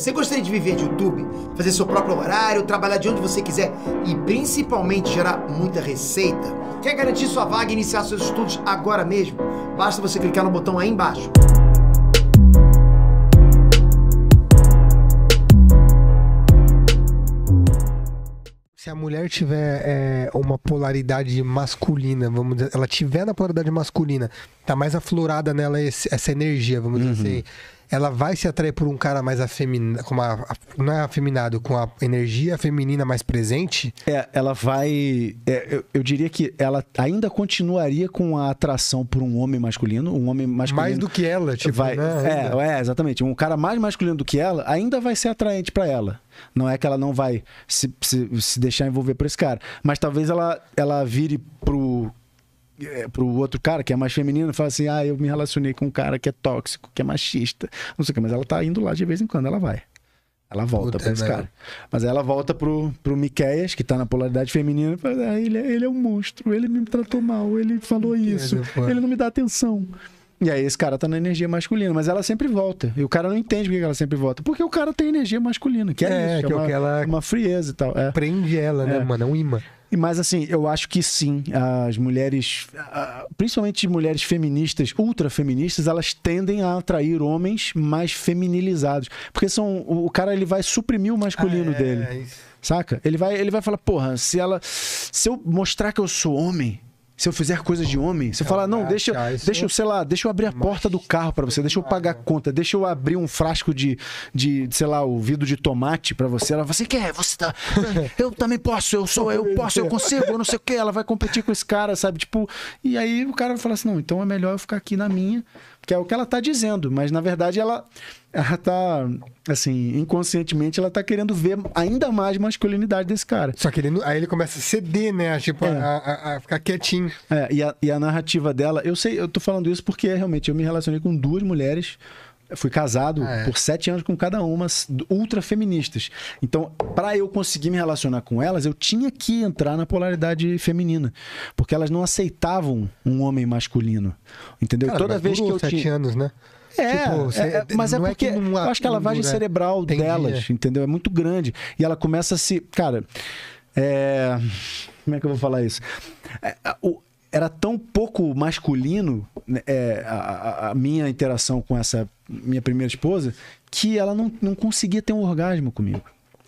Você gostaria de viver de YouTube, fazer seu próprio horário, trabalhar de onde você quiser e principalmente gerar muita receita? Quer garantir sua vaga e iniciar seus estudos agora mesmo? Basta você clicar no botão aí embaixo. Se a mulher tiver é, uma polaridade masculina, vamos dizer, ela tiver na polaridade masculina, tá mais aflorada nela esse, essa energia, vamos uhum. dizer assim ela vai se atrair por um cara mais afeminado, com uma, não é afeminado, com a energia feminina mais presente? É, ela vai. É, eu, eu, diria que ela ainda continuaria com a atração por um homem masculino, um homem masculino. Mais do que ela, tipo. Vai, né? é, é, exatamente. Um cara mais masculino do que ela ainda vai ser atraente para ela. Não é que ela não vai se, se, se deixar envolver por esse cara. Mas talvez ela, ela vire pro é, pro outro cara que é mais feminino fala assim: ah, eu me relacionei com um cara que é tóxico, que é machista, não sei o que, mas ela tá indo lá de vez em quando, ela vai. Ela volta Puta, pra esse né? cara. Mas ela volta pro, pro Miqueias, que tá na polaridade feminina, e fala: ah, ele, é, ele é um monstro, ele me tratou mal, ele falou isso, ele não me dá atenção. E aí esse cara tá na energia masculina, mas ela sempre volta. E o cara não entende por que ela sempre volta. Porque o cara tem energia masculina, que é, é isso. Que é, é uma, ela uma frieza e tal. É. Prende ela, né, é. mano? É um imã. Mas assim, eu acho que sim, as mulheres, principalmente mulheres feministas, ultra feministas elas tendem a atrair homens mais feminilizados, porque são o cara ele vai suprimir o masculino ah, é, dele. É Saca? Ele vai ele vai falar, porra, se ela se eu mostrar que eu sou homem, se eu fizer coisas de homem, se eu é falar, não, deixa, deixa eu, ah, é sei lá, deixa eu abrir a porta do carro para você, deixa eu pagar a conta, deixa eu abrir um frasco de, de sei lá, o vidro de tomate para você. Ela fala, você assim, quer? É? Você tá. Eu também posso, eu sou, eu posso, eu consigo, eu não sei o que. Ela vai competir com esse cara, sabe? Tipo, e aí o cara vai falar assim, não, então é melhor eu ficar aqui na minha, que é o que ela tá dizendo, mas na verdade ela ela tá, assim, inconscientemente, ela tá querendo ver ainda mais masculinidade desse cara. Só que ele, aí ele começa a ceder, né? Tipo, é. a, a, a, ficar quietinho. É, e a, e a narrativa dela, eu sei, eu tô falando isso porque realmente eu me relacionei com duas mulheres fui casado ah, é. por sete anos com cada uma, ultra feministas. Então, para eu conseguir me relacionar com elas, eu tinha que entrar na polaridade feminina, porque elas não aceitavam um homem masculino, entendeu? Cara, Toda vez que eu sete tinha... anos, né? É, tipo, você, é, é mas é, é porque é eu acho que a lavagem cerebral entendi, delas, entendeu? É muito grande. E ela começa a se. Cara, é, como é que eu vou falar isso? É, o, era tão pouco masculino né, é, a, a, minha interação com essa minha primeira esposa que ela não, não conseguia ter um orgasmo comigo.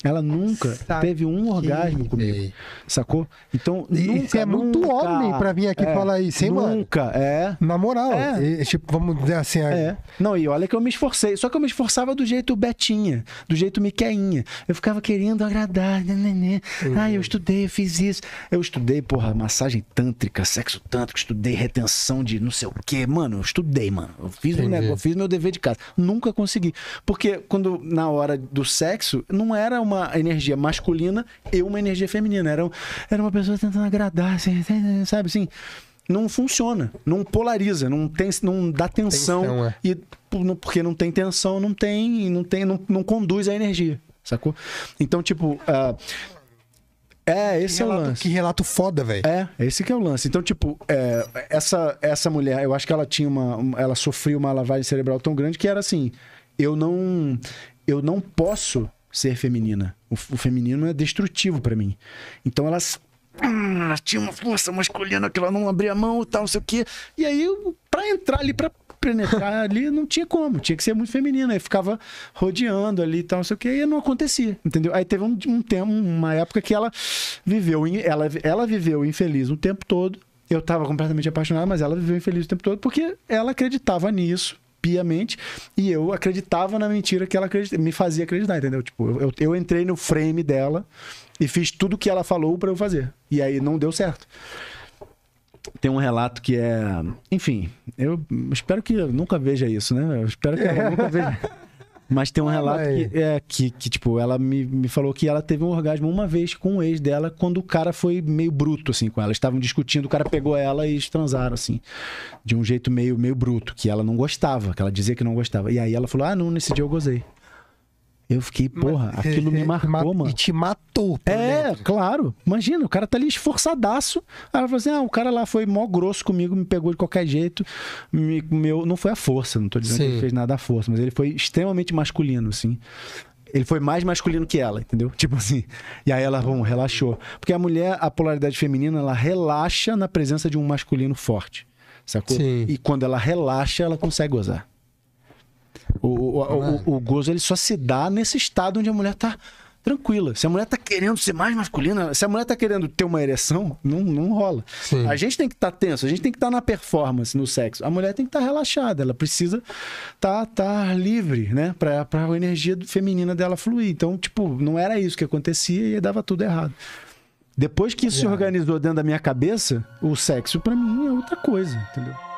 Ela nunca Saquei. teve um orgasmo comigo. Sacou? Então, é nunca, isso é muito nunca, homem pra vir aqui é, falar isso, hein, nunca, mano? Nunca, é. Na moral, é. E, tipo, vamos dizer assim. É. é. Não, e olha que eu me esforcei. Só que eu me esforçava do jeito Betinha, do jeito Miqueinha. Eu ficava querendo agradar, né, né, né. Uhum. Ah, eu estudei, eu fiz isso. Eu estudei, porra, massagem tântrica, sexo tântrico, estudei retenção de não sei o quê. Mano, eu estudei, mano. Eu fiz o um negócio, fiz meu dever de casa. Nunca consegui. Porque quando, na hora do sexo, não era uma uma energia masculina e uma energia feminina. Era, era uma pessoa tentando agradar, assim, assim, assim, sabe assim? Não funciona, não polariza, não, tem, não dá tensão. tensão é. E porque não tem tensão, não tem, não tem, não, não conduz a energia, sacou? Então, tipo. Uh, é, esse é o lance. Que relato foda, velho. É, esse que é o lance. Então, tipo, é, essa, essa mulher, eu acho que ela tinha uma, uma. Ela sofreu uma lavagem cerebral tão grande que era assim: eu não. Eu não posso ser feminina. O, o feminino é destrutivo para mim. Então elas ela ah, tinha uma força masculina que ela não abria a mão e tal, não sei o quê. E aí, pra entrar ali, pra penetrar ali, não tinha como, tinha que ser muito feminina. Aí ficava rodeando ali e tal, não sei o quê, e não acontecia, entendeu? Aí teve um, um tempo, uma época que ela viveu, ela, ela viveu infeliz o tempo todo. Eu tava completamente apaixonado, mas ela viveu infeliz o tempo todo porque ela acreditava nisso piamente, e eu acreditava na mentira que ela me fazia acreditar, entendeu? Tipo, eu, eu entrei no frame dela e fiz tudo que ela falou para eu fazer. E aí não deu certo tem um relato que é. Enfim, eu espero que eu nunca veja isso, né? Eu espero que eu nunca veja. Mas tem um ah, relato mas... que, é, que, que, tipo, ela me, me falou que ela teve um orgasmo uma vez com o ex dela, quando o cara foi meio bruto, assim, com ela. Estavam discutindo, o cara pegou ela e transaram, assim, de um jeito meio, meio bruto, que ela não gostava, que ela dizia que não gostava. E aí ela falou, ah, não, nesse dia eu gozei. Eu fiquei, porra, Mas, aquilo me marcou, mano. E te matou. é, dentro. claro. Imagina, o cara tá ali esforçadaço. Aí ela falou assim: ah, o cara lá foi mó grosso comigo, me pegou de qualquer jeito. Me, meu, não foi a força, não tô dizendo Sim. que ele fez nada à força, mas ele foi extremamente masculino, assim. Ele foi mais masculino que ela, entendeu? Tipo assim. E aí ela, bom, relaxou. Porque a mulher, a polaridade feminina, ela relaxa na presença de um masculino forte. Sacou? Sim. E quando ela relaxa, ela consegue gozar. O, o, é? o, o, gozo ele só se dá nesse estado onde a mulher tá tranquila. Se a mulher tá querendo ser mais masculina, se a mulher tá querendo ter uma ereção, não, não rola. Sim. A gente tem que estar tá tenso, a gente tem que estar tá na performance, no sexo. A mulher tem que estar tá relaxada, ela precisa tá, tá livre, né? Pra, pra a energia feminina dela fluir. Então, tipo, não era isso que acontecia e dava tudo errado. Depois que isso se organizou dentro da minha cabeça, o sexo para mim é outra coisa, entendeu?